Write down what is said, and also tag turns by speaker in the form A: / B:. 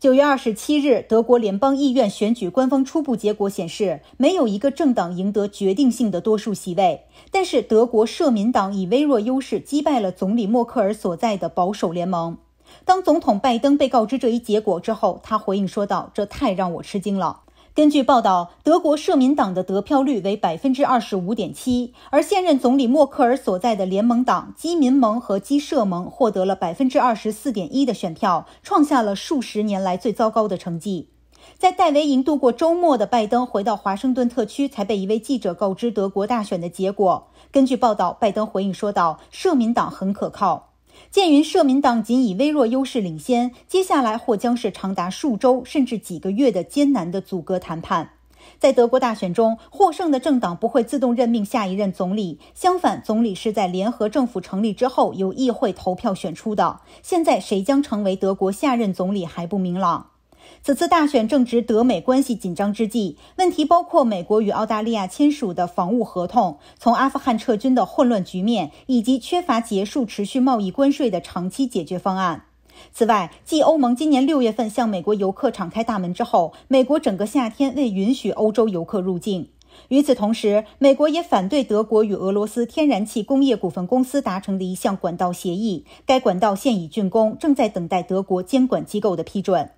A: 九月二十七日，德国联邦议院选举官方初步结果显示，没有一个政党赢得决定性的多数席位。但是，德国社民党以微弱优势击败了总理默克尔所在的保守联盟。当总统拜登被告知这一结果之后，他回应说道：“这太让我吃惊了。”根据报道，德国社民党的得票率为百分之二十五点七，而现任总理默克尔所在的联盟党、基民盟和基社盟获得了百分之二十四点一的选票，创下了数十年来最糟糕的成绩。在戴维营度过周末的拜登，回到华盛顿特区才被一位记者告知德国大选的结果。根据报道，拜登回应说道：“社民党很可靠。”鉴于社民党仅以微弱优势领先，接下来或将是长达数周甚至几个月的艰难的阻隔谈判。在德国大选中获胜的政党不会自动任命下一任总理，相反，总理是在联合政府成立之后由议会投票选出的。现在谁将成为德国下任总理还不明朗。此次大选正值德美关系紧张之际，问题包括美国与澳大利亚签署的防务合同、从阿富汗撤军的混乱局面，以及缺乏结束持续贸易关税的长期解决方案。此外，继欧盟今年六月份向美国游客敞开大门之后，美国整个夏天未允许欧洲游客入境。与此同时，美国也反对德国与俄罗斯天然气工业股份公司达成的一项管道协议，该管道现已竣工，正在等待德国监管机构的批准。